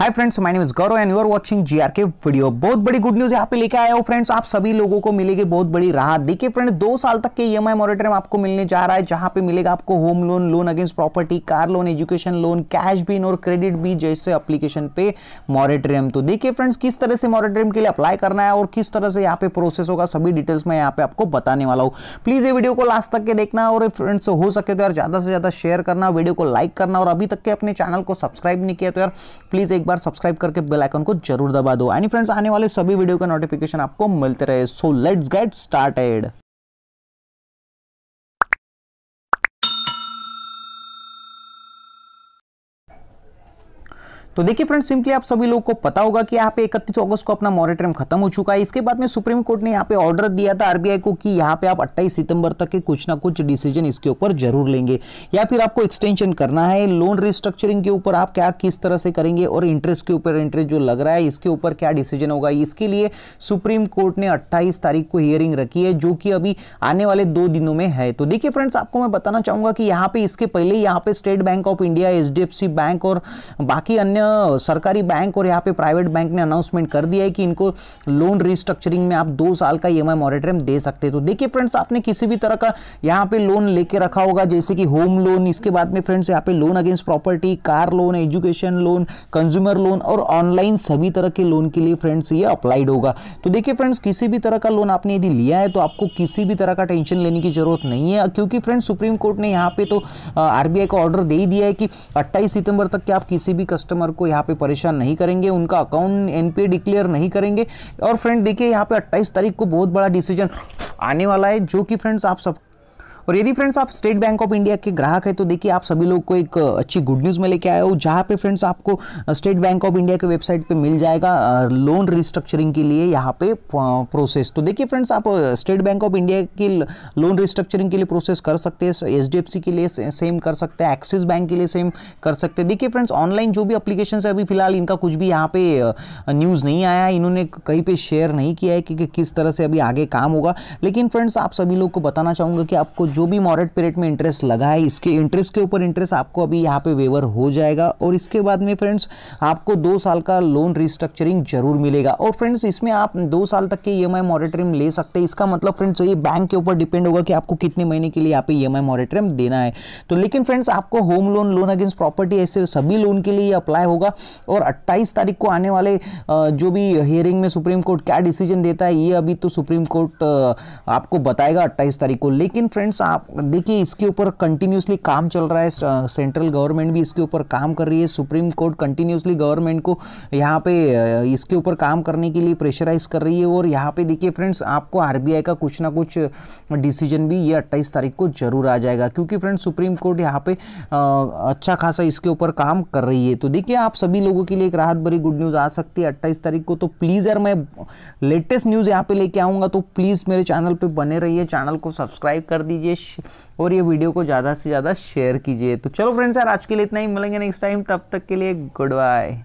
hi friends my name is Gaurav and you are watching GRK video बहुत बड़ी good news यहाँ पे लेके आया हो फ्रेंड्स आप सभी लोगों को मिलेगी बहुत बड़ी राहत देखिए फ्रेंड्स दो साल तक के ईएमआई e मॉरिटरिंग आपको मिलने जा रहा है जहां पे मिलेगा आपको home loan loan against property car loan education loan cash बिन और क्रेडिट भी जैसे अप्लीकेशन पे मॉरेटोरियम तो देखिए फ्रेंड्स किस तरह से मॉरेटोरियम के लिए अप्लाई करना है और किस तरह से यहाँ पे प्रोसेस होगा सभी डिटेल्स मैं यहाँ पे आपको बताने वाला हूँ प्लीज ये वीडियो को लास्ट तक के देखना और फ्रेंड्स हो सके तो यार ज्यादा से ज्यादा शेयर करना वीडियो को लाइक करना और अभी तक के अपने चैनल को सब्सक्राइब नहीं किया तो यार प्लीज एक बार सब्सक्राइब करके बेल आइकन को जरूर दबा दो यानी फ्रेंड्स आने वाले सभी वीडियो का नोटिफिकेशन आपको मिलते रहे सो लेट्स गेट स्टार्टेड तो देखिए फ्रेंड सिंपली आप सभी लोगों को पता होगा कि यहाँ पे इकतीस अगस्त को अपना मॉरिटोरियम खत्म हो चुका है इसके बाद में सुप्रीम कोर्ट ने यहाँ पे ऑर्डर दिया था आरबीआई को कि यहाँ पे आप 28 सितंबर तक के कुछ ना कुछ डिसीजन इसके ऊपर जरूर लेंगे या फिर आपको एक्सटेंशन करना है लोन रिस्ट्रक्चरिंग के ऊपर आप क्या किस तरह से करेंगे और इंटरेस्ट के ऊपर इंटरेस्ट जो लग रहा है इसके ऊपर क्या डिसीजन होगा इसके लिए सुप्रीम कोर्ट ने अट्ठाईस तारीख को हियरिंग रखी है जो कि अभी आने वाले दो दिनों में है तो देखिए फ्रेंड्स आपको मैं बताना चाहूंगा कि यहाँ पे इसके पहले यहाँ पे State Bank of India H bank और बाकी अन्य सरकारी बैंक और यहाँ पे प्राइवेट बैंक ने अनाउंसमेंट कर दिया है कि इनको लोन रिस्ट्रक्चरिंग में आप दो साल का ई एम मॉरिटोरियम दे सकते हैं तो देखिए फ्रेंड्स आपने किसी भी तरह का यहाँ पे लोन लेके रखा होगा जैसे कि होम लोन इसके बाद में फ्रेंड्स यहाँ पे loan against property car loan education loan consumer loan और ऑनलाइन सभी तरह के लोन के लिए फ्रेंड्स ये अप्लाइड होगा तो देखिए फ्रेंड्स किसी भी तरह का लोन आपने यदि लिया है तो आपको किसी भी तरह का टेंशन लेने की जरूरत नहीं है क्योंकि फ्रेंड्स सुप्रीम कोर्ट ने यहाँ पे तो आरबीआई का ऑर्डर दे ही दिया है कि 28 सितंबर तक के आप किसी भी कस्टमर कस्टमर को यहाँ पे परेशान नहीं करेंगे उनका अकाउंट एनपीए डिक्लेयर नहीं करेंगे और फ्रेंड देखिए यहाँ पे 28 तारीख को बहुत बड़ा डिसीजन आने वाला है जो कि फ्रेंड्स आप सब और यदि फ्रेंड्स आप स्टेट बैंक ऑफ इंडिया के ग्राहक है तो देखिए आप सभी लोग को एक अच्छी गुड न्यूज़ में लेके आया हूँ जहाँ पे फ्रेंड्स आपको स्टेट बैंक ऑफ इंडिया के वेबसाइट पे मिल जाएगा लोन रिस्ट्रक्चरिंग के लिए यहाँ पे प्रोसेस तो देखिए फ्रेंड्स आप स्टेट बैंक ऑफ इंडिया की लोन रिस्ट्रक्चरिंग के लिए प्रोसेस कर सकते हैं एच के लिए सेम कर सकते हैं एक्सिस बैंक के लिए सेम कर सकते हैं देखिए फ्रेंड्स ऑनलाइन जो भी अप्लीकेशन है अभी फिलहाल इनका कुछ भी यहाँ पे न्यूज़ नहीं आया इन्होंने कहीं पर शेयर नहीं किया है कि, किस तरह से अभी आगे काम होगा लेकिन फ्रेंड्स आप सभी लोग को बताना चाहूंगा कि आपको जो जो भी मॉरेट पीरियड में इंटरेस्ट लगा है इसके इंटरेस्ट के ऊपर इंटरेस्ट आपको अभी यहाँ पे वेवर हो जाएगा और इसके बाद में फ्रेंड्स आपको दो साल का लोन रिस्ट्रक्चरिंग जरूर मिलेगा और फ्रेंड्स इसमें आप दो साल तक के ई e एम ले सकते हैं इसका मतलब फ्रेंड्स ये बैंक के ऊपर डिपेंड होगा कि आपको कितने महीने के लिए यहाँ पे ई e एम देना है तो लेकिन फ्रेंड्स आपको home loan loan against property ऐसे सभी लोन के लिए अप्लाई होगा और अट्ठाईस तारीख को आने वाले जो भी हियरिंग में सुप्रीम कोर्ट क्या डिसीजन देता है ये अभी तो सुप्रीम कोर्ट आपको बताएगा अट्ठाईस तारीख को लेकिन फ्रेंड्स आप देखिए इसके ऊपर कंटिन्यूसली काम चल रहा है सेंट्रल गवर्नमेंट भी इसके ऊपर काम कर रही है सुप्रीम कोर्ट कंटिन्यूसली गवर्नमेंट को यहाँ पे इसके ऊपर काम करने के लिए प्रेशराइज कर रही है और यहाँ पे देखिए फ्रेंड्स आपको आरबीआई का कुछ ना कुछ डिसीजन भी ये अट्ठाईस तारीख को जरूर आ जाएगा क्योंकि फ्रेंड्स सुप्रीम कोर्ट यहाँ पे अच्छा खासा इसके ऊपर काम कर रही है तो देखिए आप सभी लोगों के लिए एक राहत भरी गुड न्यूज़ आ सकती है अट्ठाईस तारीख को तो प्लीज़ यार मैं लेटेस्ट न्यूज़ यहाँ पे लेके आऊँगा तो प्लीज़ मेरे चैनल पर बने रहिए चैनल को सब्सक्राइब कर दीजिए कीजिए और ये वीडियो को ज़्यादा से ज़्यादा शेयर कीजिए तो चलो फ्रेंड्स यार आज के लिए इतना ही मिलेंगे नेक्स्ट टाइम तब तक के लिए गुड बाय